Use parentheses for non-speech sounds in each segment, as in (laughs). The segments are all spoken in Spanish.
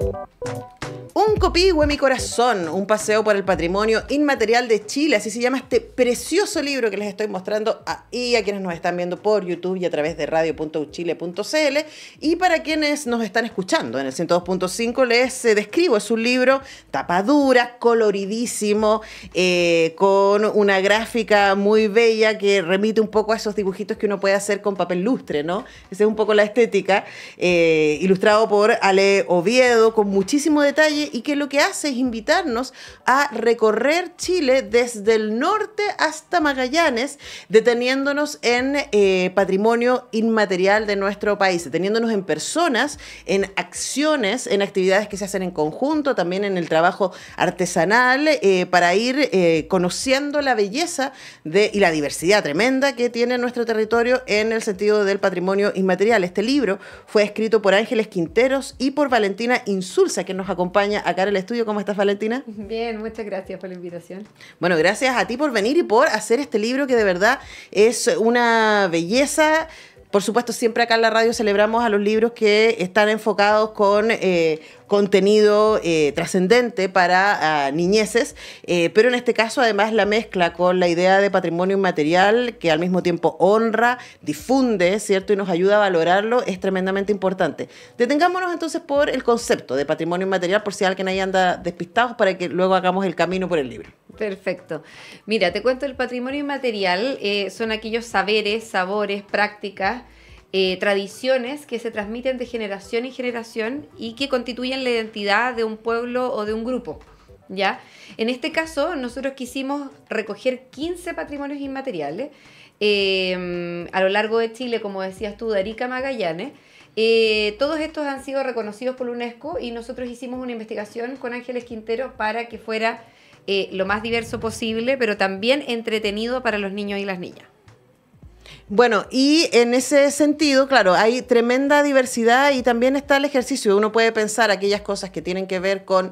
Thank you. Un copihue, mi corazón, un paseo por el patrimonio inmaterial de Chile, así se llama este precioso libro que les estoy mostrando ahí a quienes nos están viendo por YouTube y a través de radio.uchile.cl y para quienes nos están escuchando en el 102.5 les eh, describo, es un libro tapadura, coloridísimo, eh, con una gráfica muy bella que remite un poco a esos dibujitos que uno puede hacer con papel lustre, ¿no? Esa es un poco la estética, eh, ilustrado por Ale Oviedo, con muchísimo detalle y que lo que hace es invitarnos a recorrer Chile desde el norte hasta Magallanes, deteniéndonos en eh, patrimonio inmaterial de nuestro país, deteniéndonos en personas, en acciones, en actividades que se hacen en conjunto, también en el trabajo artesanal, eh, para ir eh, conociendo la belleza de, y la diversidad tremenda que tiene nuestro territorio en el sentido del patrimonio inmaterial. Este libro fue escrito por Ángeles Quinteros y por Valentina Insulza, que nos acompaña acá en el estudio. ¿Cómo estás, Valentina? (laughs) Bien, muchas gracias por la invitación. Bueno, gracias a ti por venir y por hacer este libro que de verdad es una belleza. Por supuesto, siempre acá en la radio celebramos a los libros que están enfocados con eh, contenido eh, trascendente para ah, niñeces, eh, pero en este caso además la mezcla con la idea de patrimonio inmaterial que al mismo tiempo honra, difunde, ¿cierto? Y nos ayuda a valorarlo, es tremendamente importante. Detengámonos entonces por el concepto de patrimonio inmaterial, por si alguien ahí anda despistado, para que luego hagamos el camino por el libro. Perfecto. Mira, te cuento, el patrimonio inmaterial son aquellos saberes, sabores, prácticas eh, tradiciones que se transmiten de generación en generación y que constituyen la identidad de un pueblo o de un grupo. ¿ya? En este caso, nosotros quisimos recoger 15 patrimonios inmateriales eh, a lo largo de Chile, como decías tú, de Magallanes. Eh, todos estos han sido reconocidos por UNESCO y nosotros hicimos una investigación con Ángeles Quintero para que fuera lo más diverso posible, pero también entretenido para los niños y las niñas. Bueno, y en ese sentido, claro, hay tremenda diversidad y también está el ejercicio. Uno puede pensar aquellas cosas que tienen que ver con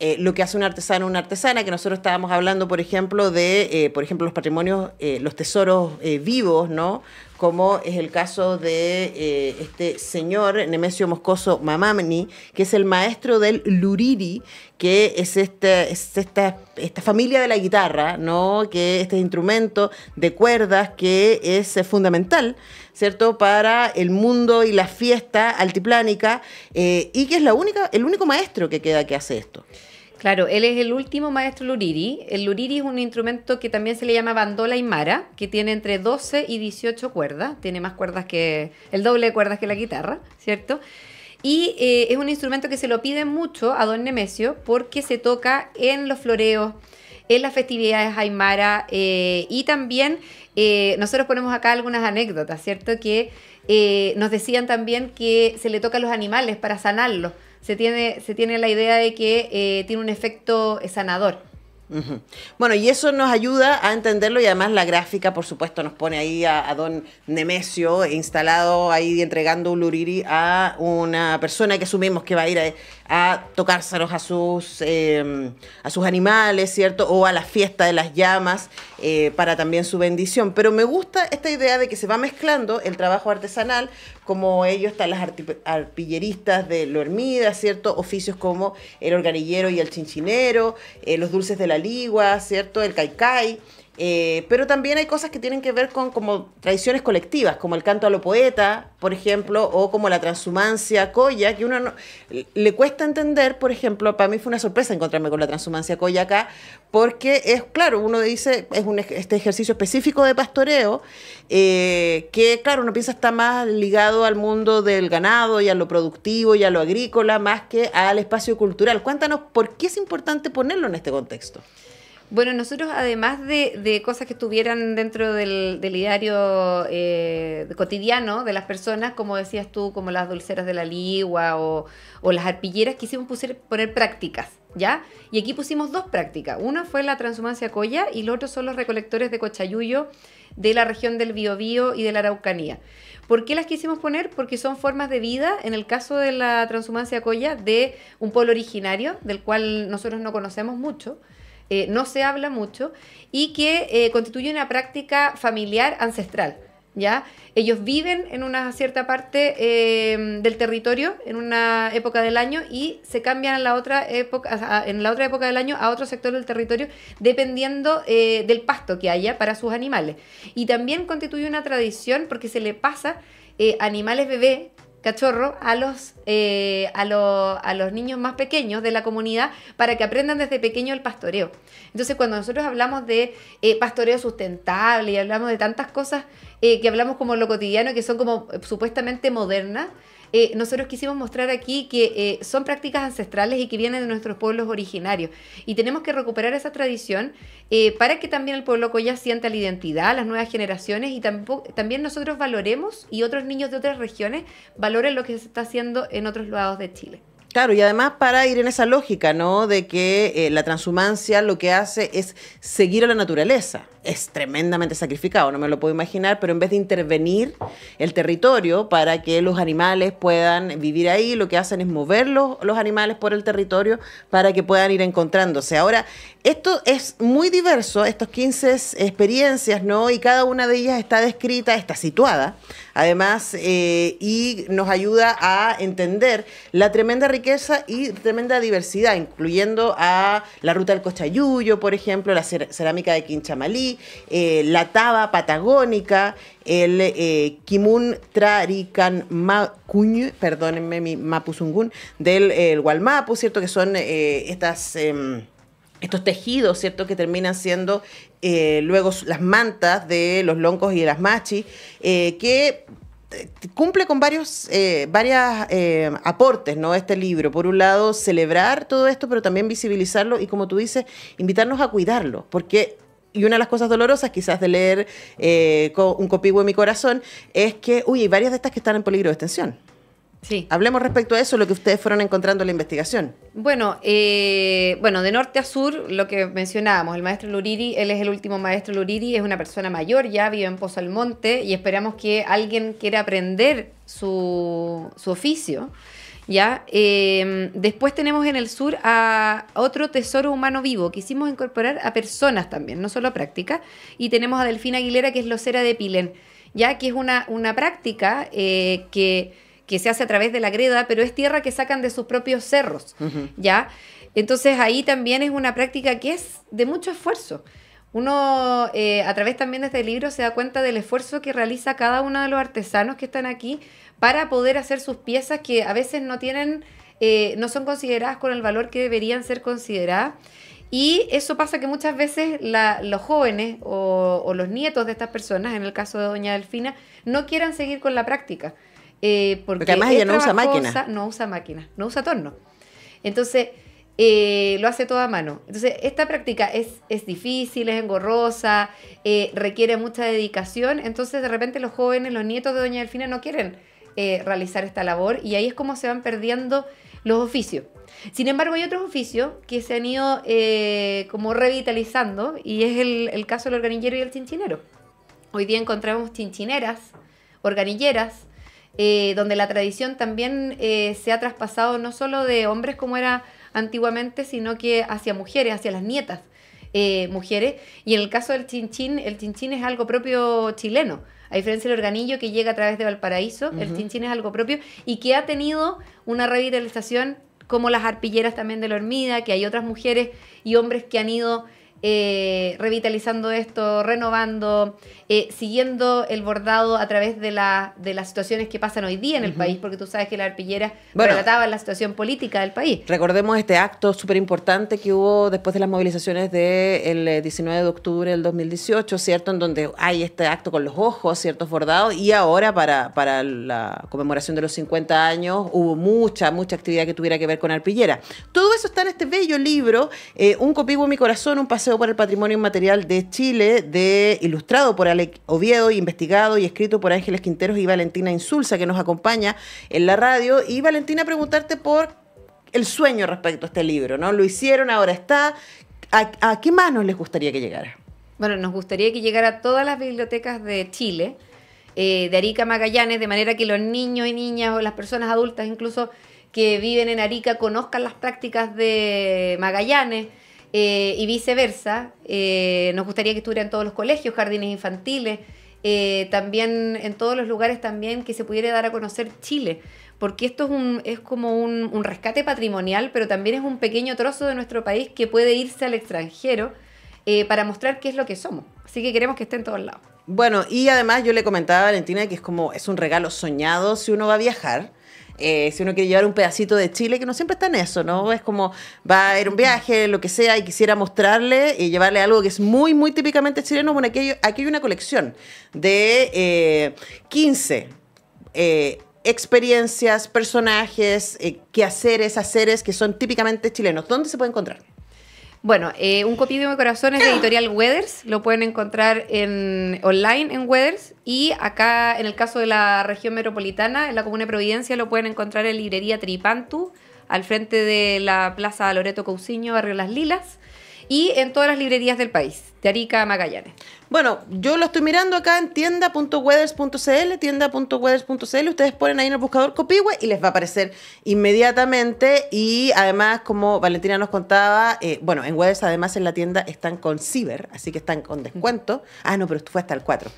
eh, lo que hace un artesano o una artesana, que nosotros estábamos hablando, por ejemplo, de eh, por ejemplo, los patrimonios, eh, los tesoros vivos, ¿no? como es el caso de eh, este señor Nemesio Moscoso Mamamni, que es el maestro del Luriri, que es, este, esta, familia de la guitarra, ¿no? que este instrumento de cuerdas que es eh, fundamental ¿cierto? para el mundo y la fiesta altiplánica, eh, y que es la única, el único maestro que queda que hace esto. Claro, él es el último maestro luriri. El luriri es un instrumento que también se le llama bandola y que tiene entre 12 y 18 cuerdas, tiene más cuerdas que el doble de cuerdas que la guitarra, ¿cierto? Y eh, es un instrumento que se lo piden mucho a don Nemesio porque se toca en los floreos, en las festividades Aymara eh, y también eh, nosotros ponemos acá algunas anécdotas, ¿cierto? Que nos decían también que se le toca a los animales para sanarlos se tiene, se tiene la idea de que eh, tiene un efecto eh, sanador. Bueno, y eso nos ayuda a entenderlo y además la gráfica, por supuesto, nos pone ahí a, a don Nemesio instalado ahí entregando un luriri a una persona que asumimos que va a ir a, a tocárselos a sus, em, a sus animales, ¿cierto? O a la fiesta de las llamas eh, para también su bendición. Pero me gusta esta idea de que se va mezclando el trabajo artesanal, como ellos están las arpilleristas de lo hermida, ¿cierto? Oficios como el organillero y el chinchinero, eh, los dulces de la ligua, ¿cierto? El caicai, eh, pero también hay cosas que tienen que ver con tradiciones colectivas, como el canto a lo poeta, por ejemplo, o como la transhumancia coya, que uno le cuesta entender, por ejemplo, para mí fue una sorpresa encontrarme con la transhumancia coya acá, porque es, claro, uno dice, es este ejercicio específico de pastoreo, eh, que, claro, uno piensa está más ligado al mundo del ganado y a lo productivo y a lo agrícola, más que al espacio cultural. Cuéntanos, ¿por qué es importante ponerlo en este contexto? Bueno, nosotros además de, cosas que estuvieran dentro del, diario eh, cotidiano de las personas, como decías tú, como las dulceras de la ligua o, las arpilleras, quisimos poner, prácticas, ¿ya? Y aquí pusimos dos prácticas. Una fue la transhumancia coya y el otro son los recolectores de cochayuyo de la región del Biobío y de la Araucanía. ¿Por qué las quisimos poner? Porque son formas de vida, en el caso de la transhumancia coya, de un pueblo originario, del cual nosotros no conocemos mucho, eh, no se habla mucho y que eh, constituye una práctica familiar ancestral. ¿Ya? Ellos viven en una cierta parte em, del territorio en una época del año y se cambian la otra época, en la otra época del año a otro sector del territorio dependiendo eh, del pasto que haya para sus animales. Y también constituye una tradición porque se le pasa animales bebés cachorro a los, eh, a, a, los niños más pequeños de la comunidad para que aprendan desde pequeño el pastoreo. Entonces, cuando nosotros hablamos de eh, pastoreo sustentable y hablamos de tantas cosas eh, que hablamos como lo cotidiano, que son como supuestamente modernas, eh, nosotros quisimos mostrar aquí que eh, son prácticas ancestrales y que vienen de nuestros pueblos originarios. Y tenemos que recuperar esa tradición eh, para que también el pueblo Coya sienta la identidad, las nuevas generaciones y también nosotros valoremos y otros niños de otras regiones valoren lo que se está haciendo en otros lados de Chile. Claro, y además para ir en esa lógica, ¿no? De que eh, la transhumancia lo que hace es seguir a la naturaleza. Es tremendamente sacrificado, no me lo puedo imaginar, pero en vez de intervenir el territorio para que los animales puedan vivir ahí, lo que hacen es mover los, animales por el territorio para que puedan ir encontrándose. Ahora, esto es muy diverso, estos 15 experiencias, ¿no? Y cada una de ellas está descrita, está situada, además, eh, y nos ayuda a entender la tremenda realidad riqueza y tremenda diversidad, incluyendo a la ruta del Cochayuyo, por ejemplo, la cerámica de Quinchamalí, eh, la taba patagónica, el eh, Kimun perdónenme mi mapuzungún, del eh, Gualmapu, ¿cierto? Que son eh, estas em, estos tejidos, ¿cierto? Que terminan siendo luego las mantas de los loncos y de las machis, que cumple con varios eh, varias, eh, aportes, ¿no? Este libro. Por un lado, celebrar todo esto, pero también visibilizarlo y, como tú dices, invitarnos a cuidarlo, porque y una de las cosas dolorosas quizás de leer eh, un copigüe en mi corazón es que, uy, hay varias de estas que están en peligro de extensión. Sí. Hablemos respecto a eso, lo que ustedes fueron encontrando en la investigación. Bueno, eh, bueno, de norte a sur, lo que mencionábamos, el maestro Luridi él es el último maestro Luridi, es una persona mayor ya, vive en Pozo Monte y esperamos que alguien quiera aprender su, oficio. ¿ya? Em, después tenemos en el sur a otro tesoro humano vivo. Quisimos incorporar a personas también, no solo a práctica. Y tenemos a Delfina Aguilera, que es locera de Pilen ya que es una, una práctica eh, que que se hace a través de la greda, pero es tierra que sacan de sus propios cerros, ¿ya? Entonces ahí también es una práctica que es de mucho esfuerzo. Uno eh, a través también de este libro se da cuenta del esfuerzo que realiza cada uno de los artesanos que están aquí para poder hacer sus piezas que a veces no tienen, eh, no son consideradas con el valor que deberían ser consideradas. Y eso pasa que muchas veces los jóvenes o, los nietos de estas personas, en el caso de Doña Delfina, no quieran seguir con la práctica. Eh, porque, además ella no usa máquina. no usa máquina, no usa torno. Entonces, eh, lo hace todo a mano. Entonces, esta práctica es, es difícil, es engorrosa, eh, requiere mucha dedicación. Entonces, de repente los jóvenes, los nietos de Doña Delfina no quieren realizar esta labor y ahí es como se van perdiendo los oficios. Sin embargo, hay otros oficios que se han ido como revitalizando y es el, el caso del organillero y el chinchinero. Hoy día encontramos chinchineras, organilleras, eh, donde la tradición también eh, se ha traspasado no solo de hombres como era antiguamente, sino que hacia mujeres, hacia las nietas eh, mujeres. Y en el caso del chinchín, el chinchín es algo propio chileno. A diferencia del organillo que llega a través de Valparaíso, el chinchín es algo propio y que ha tenido una revitalización como las arpilleras también de la hormiga, que hay otras mujeres y hombres que han ido eh, revitalizando esto, renovando, eh, siguiendo el bordado a través de, las situaciones que pasan hoy día en el país, porque tú sabes que la arpillera relataba la situación política del país. Recordemos este acto súper importante que hubo después de las movilizaciones del 19 eh, de octubre del 2018, ¿cierto? En donde hay este acto con los ojos, ciertos bordados, y ahora para, la conmemoración de los 50 años hubo mucha, mucha actividad que tuviera que ver con arpillera. Todo eso está en este bello libro, Un copivo en mi corazón, un paseo por el Patrimonio Inmaterial de Chile, de, ilustrado por Alec Oviedo, investigado y escrito por Ángeles Quinteros y Valentina Insulza, que nos acompaña en la radio. Y Valentina, preguntarte por el sueño respecto a este libro, ¿no? Lo hicieron, ahora está. ¿A, qué manos les gustaría que llegara? Bueno, nos gustaría que llegara a todas las bibliotecas de Chile, eh, de Arica Magallanes, de manera que los niños y niñas o las personas adultas incluso que viven en Arica conozcan las prácticas de Magallanes, eh, y viceversa. Eh, nos gustaría que estuviera en todos los colegios, jardines infantiles, eh, también en todos los lugares también que se pudiera dar a conocer Chile, porque esto es, como un, un rescate patrimonial, pero también es un pequeño trozo de nuestro país que puede irse al extranjero para mostrar qué es lo que somos. Así que queremos que esté en todos lados. Bueno, y además yo le comentaba a Valentina que es como, es un regalo soñado si uno va a viajar eh, si uno quiere llevar un pedacito de Chile, que no siempre está en eso, ¿no? Es como va a ir un viaje, lo que sea, y quisiera mostrarle y llevarle algo que es muy, muy típicamente chileno. Bueno, aquí hay, aquí hay una colección de 15 eh, eh, experiencias, personajes, quehaceres, haceres que son típicamente chilenos. ¿Dónde se puede encontrar? Bueno, eh, Un Copito de Corazón es de editorial Weathers, lo pueden encontrar en, online en Weathers y acá en el caso de la región metropolitana, en la comuna de Providencia, lo pueden encontrar en librería Tripantu, al frente de la Plaza Loreto Cousiño, Barrio Las Lilas y en todas las librerías del país, de Arica Magallanes. Bueno, yo lo estoy mirando acá en tienda.weathers.cl, tienda.weathers.cl, ustedes ponen ahí en el buscador Copihue y les va a aparecer inmediatamente y además, como Valentina nos contaba, eh, bueno, en Weathers además en la tienda están con ciber, así que están con descuento. Ah, no, pero esto fue hasta el 4.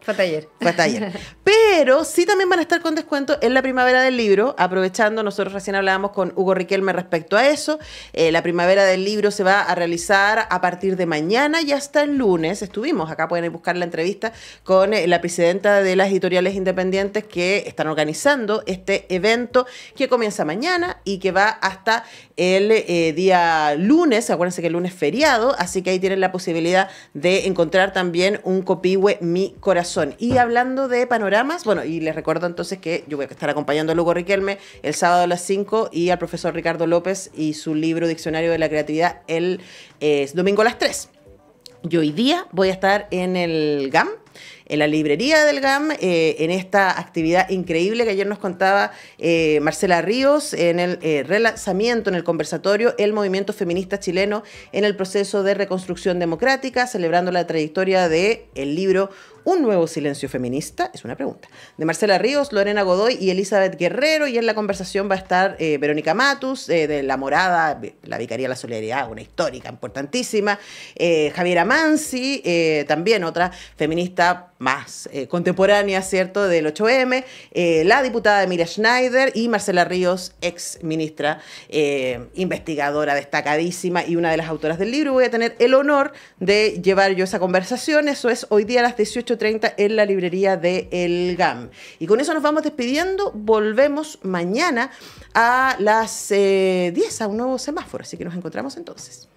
Fue taller, Fue (laughs) Pero sí también van a estar con descuento en la primavera del libro, aprovechando, nosotros recién hablábamos con Hugo Riquelme respecto a eso, eh, la primavera del libro se va a realizar a partir de mañana y hasta el lunes. Estuvimos acá, pueden ir buscar la entrevista con eh, la presidenta de las editoriales independientes que están organizando este evento que comienza mañana y que va hasta el eh, día lunes. Acuérdense que el lunes es feriado, así que ahí tienen la posibilidad de encontrar también un copihue Mi Corazón. Y hablando de panoramas, bueno, y les recuerdo entonces que yo voy a estar acompañando a Lugo Riquelme el sábado a las 5 y al profesor Ricardo López y su libro Diccionario de la Creatividad el es domingo a las 3. Yo hoy día voy a estar en el GAM en la librería del GAM, eh, en esta actividad increíble que ayer nos contaba eh, Marcela Ríos, en el eh, relanzamiento, en el conversatorio, el movimiento feminista chileno en el proceso de reconstrucción democrática, celebrando la trayectoria de libro ¿Un nuevo silencio feminista? Es una pregunta. De Marcela Ríos, Lorena Godoy y Elizabeth Guerrero. Y en la conversación va a estar Verónica Matus, de La Morada, la Vicaría de la Solidaridad, una histórica importantísima. Javiera Mansi, también otra feminista más eh, contemporánea, ¿cierto?, del 8M, eh, la diputada Emilia Schneider y Marcela Ríos, ex ministra, eh, investigadora destacadísima y una de las autoras del libro. Voy a tener el honor de llevar yo esa conversación. Eso es hoy día a las 18.30 en la librería de El GAM. Y con eso nos vamos despidiendo. Volvemos mañana a las 10 a un nuevo semáforo, así que nos encontramos entonces.